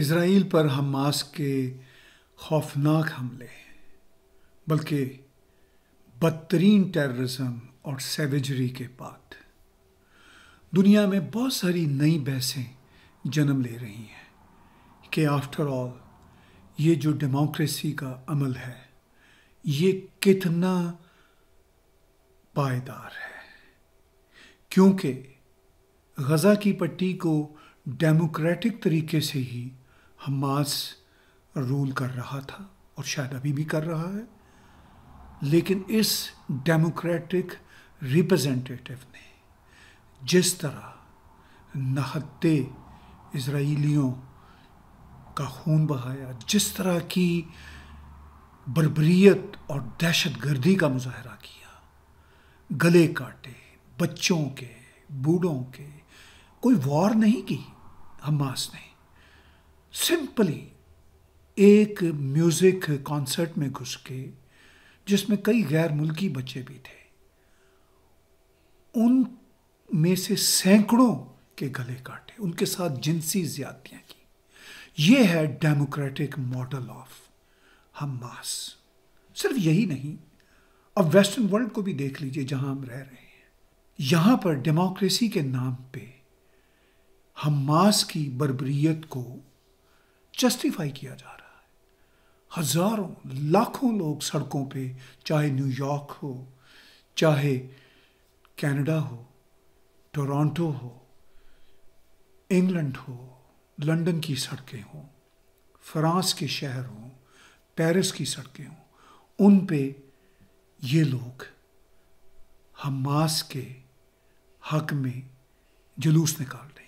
Israel पर Hamas के खौफनाक हमले बल्कि बदतरीन टेररिज्म और सेवेजरी के बाद दुनिया में बहुत सारी नई बहसें जन्म ले रही हैं कि आफ्टर ऑल ये जो डेमोक्रेसी का अमल है ये कितना पायदार है क्योंकि गज़ा की पट्टी को डेमोक्रेटिक तरीके से ही हमास रूल कर रहा था और शायद अभी भी कर रहा है लेकिन इस डेमोक्रेटिक रिप्रेजेंटेटिव ने जिस तरह नहते इसराइलियों का खून बहाया जिस तरह की बरबरीत और दहशत गर्दी का मुजाहरा किया गले काटे बच्चों के बूढ़ों के कोई वॉर नहीं की हमास ने सिंपली एक म्यूज़िक कॉन्सर्ट में घुस के जिसमें कई गैर मुल्की बच्चे भी थे उन में से सैकड़ों के गले काटे उनके साथ जिनसी ज्यादतियां की यह है डेमोक्रेटिक मॉडल ऑफ हमास सिर्फ यही नहीं अब वेस्टर्न वर्ल्ड को भी देख लीजिए जहां हम रह रहे हैं यहां पर डेमोक्रेसी के नाम पे हमास की बर्बरीत को जस्टिफाई किया जा रहा है हजारों लाखों लोग सड़कों पे चाहे न्यूयॉर्क हो चाहे कनाडा हो टोरंटो हो इंग्लैंड हो लंदन की सड़कें हों फ्रांस के शहर हों पेरिस की सड़कें हों उन पे ये लोग हमास के हक में जुलूस निकाल रहे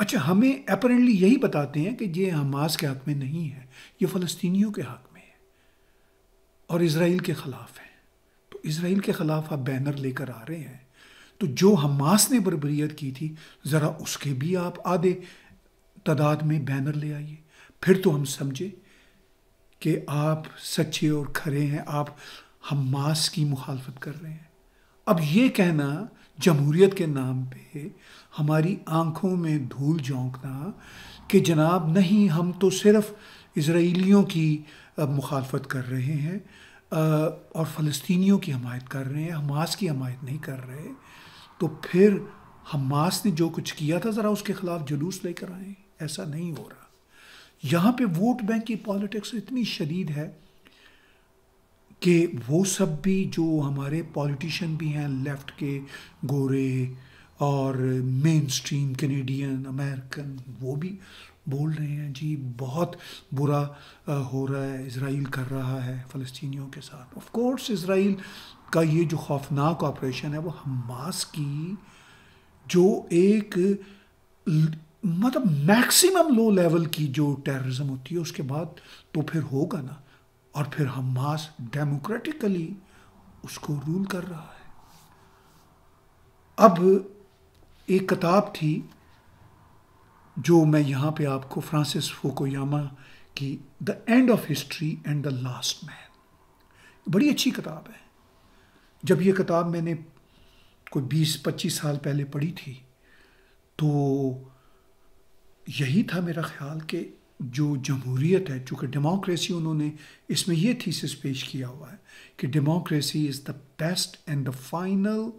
अच्छा हमें अपरेंटली यही बताते हैं कि ये हमास के हक में नहीं है ये फ़लस्तीनियों के हक में है और इसराइल के ख़िलाफ़ है तो इसराइल के ख़िलाफ़ आप बैनर लेकर आ रहे हैं तो जो हमास ने बरबरीत की थी ज़रा उसके भी आप आधे तादाद में बैनर ले आइए फिर तो हम समझे कि आप सच्चे और खरे हैं आप हमास की मुखालफत कर रहे हैं अब ये कहना जमहूरियत के नाम पे हमारी आंखों में धूल झोंकना कि जनाब नहीं हम तो सिर्फ इसराइलियों की मुखालफत कर रहे हैं और फ़लस्तियों की हमायत कर रहे हैं हमास की हमायत नहीं कर रहे तो फिर हमास ने जो कुछ किया था ज़रा उसके ख़िलाफ़ जुलूस लेकर आए ऐसा नहीं हो रहा यहाँ पे वोट बैंक की पॉलिटिक्स इतनी शदीद है कि वो सब भी जो हमारे पॉलिटिशियन भी हैं लेफ्ट के गोरे और मेन स्ट्रीम कनेडियन अमेरिकन वो भी बोल रहे हैं जी बहुत बुरा हो रहा है इसराइल कर रहा है फ़लस्तियों के साथ ऑफ कोर्स इसराइल का ये जो खौफनाक ऑपरेशन है वो हमास की जो एक मतलब मैक्सिमम लो लेवल की जो टेररिज्म होती है उसके बाद तो फिर होगा ना और फिर हमास डेमोक्रेटिकली उसको रूल कर रहा है अब एक किताब थी जो मैं यहां पे आपको फ्रांसिस फोकोयामा की the end of history and the last man बड़ी अच्छी किताब है जब ये किताब मैंने कोई 20-25 साल पहले पढ़ी थी तो यही था मेरा ख्याल कि जो जमहूरीत है चूँकि डेमोक्रेसी उन्होंने इसमें यह थीसिस पेश किया हुआ है कि democracy is the best and the final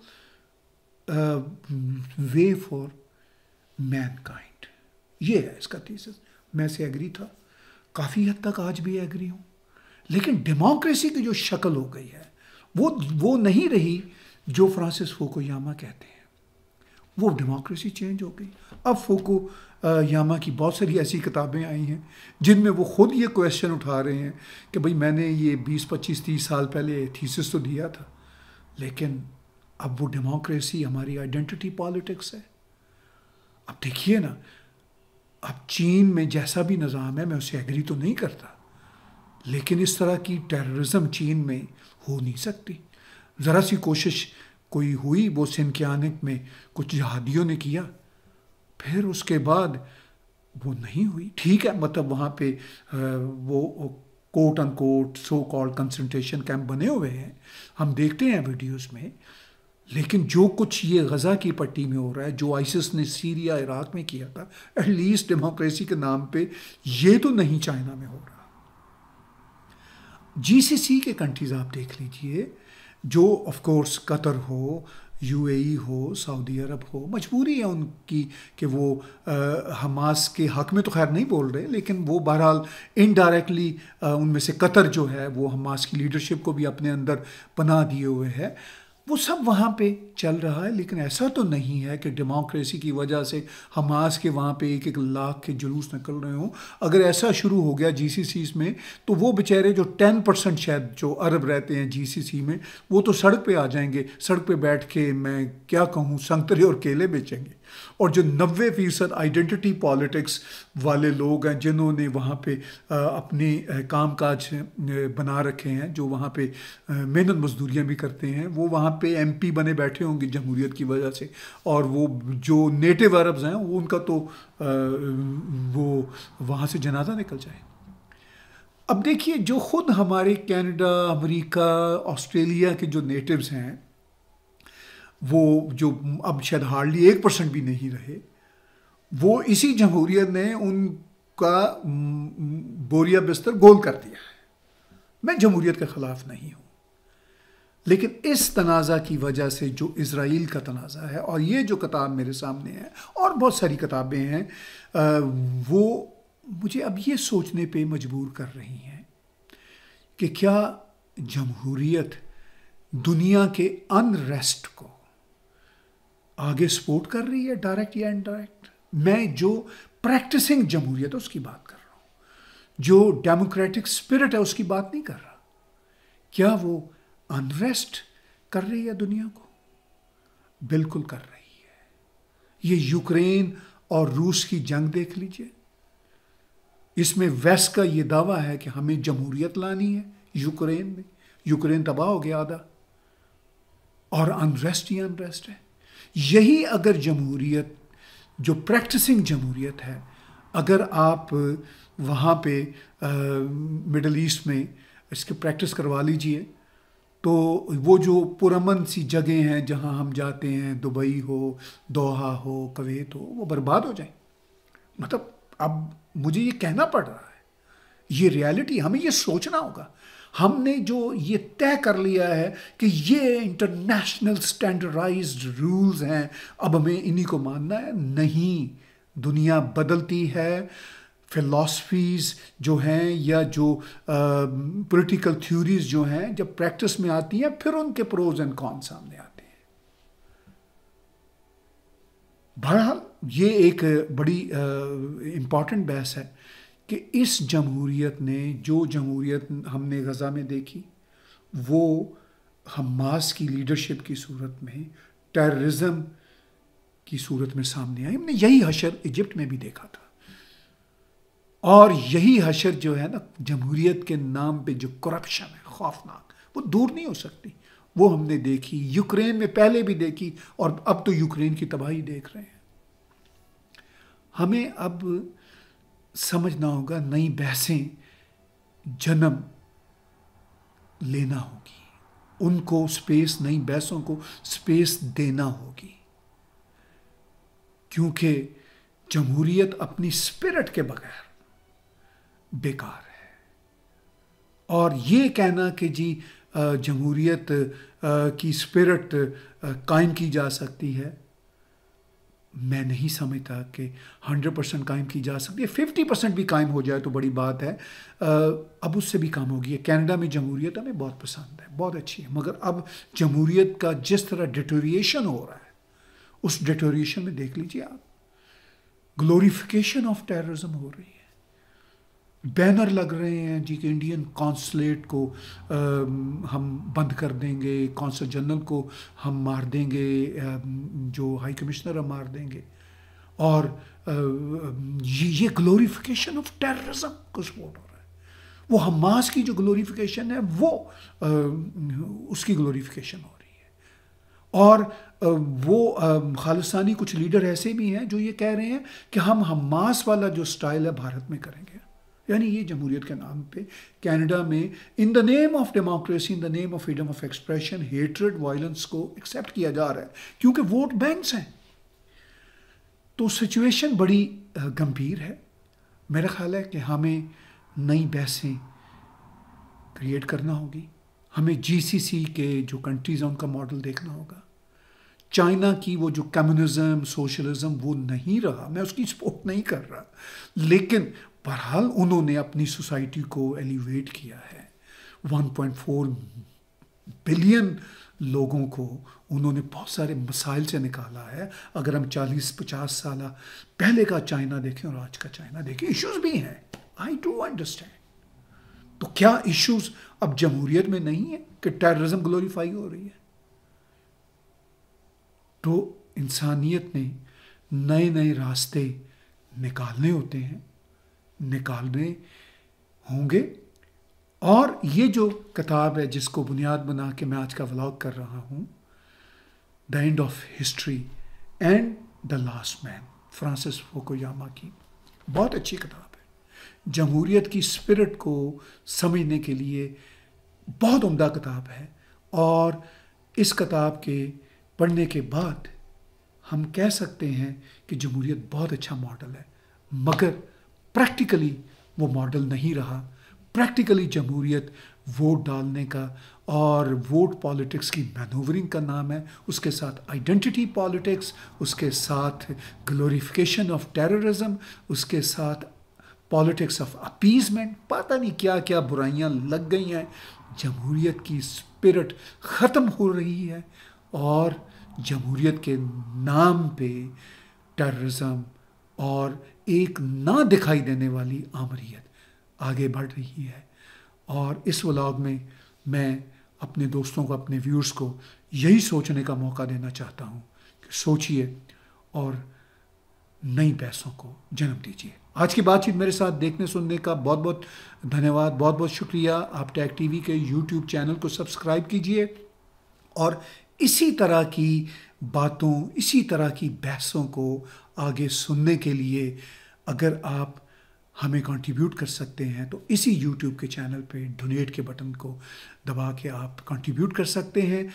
way for mankind ये है इसका थीसिस मैं से एग्री था काफ़ी हद तक आज भी एग्री हूँ लेकिन डेमोक्रेसी की जो शक्ल हो गई है वो वो नहीं रही जो फ्रांसिस फोकोयामा कहते हैं वो डेमोक्रेसी चेंज हो गई अब फोको यामा की बहुत सारी ऐसी किताबें आई हैं जिनमें वो ख़ुद ये क्वेश्चन उठा रहे हैं कि भाई मैंने ये 20-25 तीस साल पहले थीसिस तो दिया था लेकिन अब वो डेमोक्रेसी हमारी आइडेंटिटी पॉलिटिक्स है अब देखिए ना अब चीन में जैसा भी निज़ाम है मैं उसे एग्री तो नहीं करता लेकिन इस तरह की टेररिज्म चीन में हो नहीं सकती ज़रा सी कोशिश कोई हुई वो के आने में कुछ जहादियों ने किया फिर उसके बाद वो नहीं हुई ठीक है मतलब वहाँ पे वो quote unquote so called concentration camp बने हुए हैं हम देखते हैं वीडियोस में लेकिन जो कुछ ये गज़ा की पट्टी में हो रहा है जो आइसिस ने सीरिया इराक में किया था एटलीस्ट डेमोक्रेसी के नाम पे ये तो नहीं चाइना में हो रहा जीसीसी के कंट्रीज़ आप देख लीजिए जो ऑफ कोर्स कतर हो यूएई e हो सऊदी अरब हो मजबूरी है उनकी कि वो आ, हमास के हक में तो खैर नहीं बोल रहे लेकिन वो बहरहाल इनडायरेक्टली उनमें से कतर जो है वो हमास की लीडरशिप को भी अपने अंदर पना दिए हुए है वो सब वहाँ पे चल रहा है लेकिन ऐसा तो नहीं है कि डेमोक्रेसी की वजह से हमास के वहाँ पे एक एक लाख के जुलूस निकल रहे हों अगर ऐसा शुरू हो गया जी में तो वो बेचारे जो टेन परसेंट शायद जो अरब रहते हैं जी में वो तो सड़क पर आ जाएंगे सड़क पर बैठ के मैं क्या कहूँ संतरे और केले बेचेंगे और जो नबे फीसद आइडेंटिटी पॉलिटिक्स वाले लोग हैं जिन्होंने वहाँ पे अपने काम काज बना रखे हैं जो वहाँ पे मेहनत मजदूरियाँ भी करते हैं वो वहाँ पे एमपी बने बैठे होंगे जमहूरीत की वजह से और वो जो नेटिव अरब्स हैं वो उनका तो वो वहाँ से जनाजा निकल जाए अब देखिए जो ख़ुद हमारे कनाडा अमेरिका ऑस्ट्रेलिया के जो नेटिव्स हैं वो जो अब शायद हार्डली एक परसेंट भी नहीं रहे वो इसी जमहूरियत ने उनका बोरिया बिस्तर गोल कर दिया है मैं जमहूरीत के ख़िलाफ़ नहीं हूँ लेकिन इस तनाज़ा की वजह से जो इसराइल का तनाज़ा है और ये जो किताब मेरे सामने है और बहुत सारी किताबें हैं वो मुझे अब ये सोचने पे मजबूर कर रही हैं कि क्या जमहूरीत दुनिया के अनरेस्ट को आगे सपोर्ट कर रही है डायरेक्ट या इनडायरेक्ट मैं जो प्रैक्टिसिंग जमहूरियत है उसकी बात कर रहा हूं जो डेमोक्रेटिक स्पिरिट है उसकी बात नहीं कर रहा क्या वो अनरेस्ट कर रही है दुनिया को बिल्कुल कर रही है ये यूक्रेन और रूस की जंग देख लीजिए इसमें वेस्ट का ये दावा है कि हमें जमहूरियत लानी है यूक्रेन में यूक्रेन तबाह हो गया आधा और अनरेस्ट ही अनरेस्ट है यही अगर जमहूरीत जो प्रैक्टिसिंग जमहूरीत है अगर आप वहाँ पे मिडल ईस्ट में इसकी प्रैक्टिस करवा लीजिए तो वो जो पुरमन सी जगह हैं जहाँ हम जाते हैं दुबई हो दोहा हो कवेत हो वो बर्बाद हो जाए मतलब अब मुझे ये कहना पड़ रहा है ये रियलिटी हमें ये सोचना होगा हमने जो ये तय कर लिया है कि ये इंटरनेशनल स्टैंडर्डाइज्ड रूल्स हैं अब हमें इन्हीं को मानना है नहीं दुनिया बदलती है फिलॉसफीज़ जो हैं या जो पॉलिटिकल थ्योरीज जो हैं जब प्रैक्टिस में आती हैं फिर उनके प्रोज एंड कॉन सामने आते हैं बहरहाल ये एक बड़ी इम्पॉर्टेंट बहस है कि इस जमहूरीत ने जो जमहूरीत हमने गज़ा में देखी वो हमास की लीडरशिप की सूरत में टेररिज्म की सूरत में सामने आई हमने यही हशर इजिप्ट में भी देखा था और यही हशर जो है ना जमहूरीत के नाम पे जो करप्शन है खौफनाक वो दूर नहीं हो सकती वो हमने देखी यूक्रेन में पहले भी देखी और अब तो यूक्रेन की तबाही देख रहे हैं हमें अब समझना होगा नई बहसें जन्म लेना होगी उनको स्पेस नई बहसों को स्पेस देना होगी क्योंकि जमहूरियत अपनी स्पिरिट के बगैर बेकार है और ये कहना कि जी जमहूरियत की स्पिरिट कायम की जा सकती है मैं नहीं समझता कि 100 परसेंट कायम की जा सकती है 50 परसेंट भी कायम हो जाए तो बड़ी बात है अब उससे भी काम होगी कनाडा में जमहूरियत हमें बहुत पसंद है बहुत अच्छी है मगर अब जमहूरियत का जिस तरह डिटोरिएशन हो रहा है उस डिटोरिएशन में देख लीजिए आप ग्लोरिफिकेशन ऑफ टेररिज्म हो रही है बैनर लग रहे हैं जी के इंडियन कौंसलेट को आ, हम बंद कर देंगे कौंसल जनरल को हम मार देंगे जो हाई कमिश्नर हम मार देंगे और आ, ये ये ग्लोरीफिकेशन ऑफ टेररिज्म को सपोर्ट हो रहा है वो हमास की जो ग्लोरीफिकेशन है वो आ, उसकी ग्लोरीफिकेशन हो रही है और वो खालिस्तानी कुछ लीडर ऐसे भी हैं जो ये कह रहे हैं कि हम हमास वाला जो स्टाइल है भारत में करेंगे यानी ये जमहूरियत के नाम पे कनाडा में in the name of democracy in the name of freedom of expression hatred violence को एक्सेप्ट किया जा रहा है क्योंकि वोट बैंक्स हैं तो सिचुएशन बड़ी गंभीर है मेरा ख्याल है कि हमें नई बहसें क्रिएट करना होगी हमें जीसीसी के जो कंट्रीज़ हैं उनका मॉडल देखना होगा चाइना की वो जो कम्युनिज्म सोशलिज्म वो नहीं रहा मैं उसकी सपोर्ट नहीं कर रहा लेकिन बहरहाल उन्होंने अपनी सोसाइटी को एलिवेट किया है 1.4 बिलियन लोगों को उन्होंने बहुत सारे मसाइल से निकाला है अगर हम 40-50 साल पहले का चाइना देखें और आज का चाइना देखें इश्यूज भी हैं आई डू अंडरस्टैंड तो क्या इश्यूज अब जमहूरियत में नहीं है कि टेररिज्म ग्लोरीफाई हो रही है तो इंसानियत ने नए नए रास्ते निकालने होते हैं निकालने होंगे और ये जो किताब है जिसको बुनियाद बना के मैं आज का व्लॉग कर रहा हूँ the end of history and the last man Francis Fukuyama की बहुत अच्छी किताब है जमहूरीत की स्पिरिट को समझने के लिए बहुत उम्दा किताब है और इस किताब के पढ़ने के बाद हम कह सकते हैं कि जमहूरीत बहुत अच्छा मॉडल है मगर प्रैक्टिकली वो मॉडल नहीं रहा प्रैक्टिकली जमहूरियत वोट डालने का और वोट पॉलिटिक्स की मैनूवरिंग का नाम है उसके साथ आइडेंटिटी पॉलिटिक्स उसके साथ ग्लोरिफिकेशन ऑफ टेररिज्म उसके साथ पॉलिटिक्स ऑफ अपीजमेंट पता नहीं क्या क्या बुराइयां लग गई हैं जमहूरियत की स्पिरिट ख़त्म हो रही है और जमहूरियत के नाम पे टेररिज्म और एक ना दिखाई देने वाली आमरीत आगे बढ़ रही है और इस व्लॉग में मैं अपने दोस्तों को अपने व्यूर्स को यही सोचने का मौका देना चाहता हूँ कि सोचिए और नई पैसों को जन्म दीजिए आज की बातचीत मेरे साथ देखने सुनने का बहुत बहुत धन्यवाद बहुत बहुत शुक्रिया आप टैग टीवी के यूट्यूब चैनल को सब्सक्राइब कीजिए और इसी तरह की बातों इसी तरह की बहसों को आगे सुनने के लिए अगर आप हमें कंट्रीब्यूट कर सकते हैं तो इसी यूट्यूब के चैनल पे डोनेट के बटन को दबा के आप कंट्रीब्यूट कर सकते हैं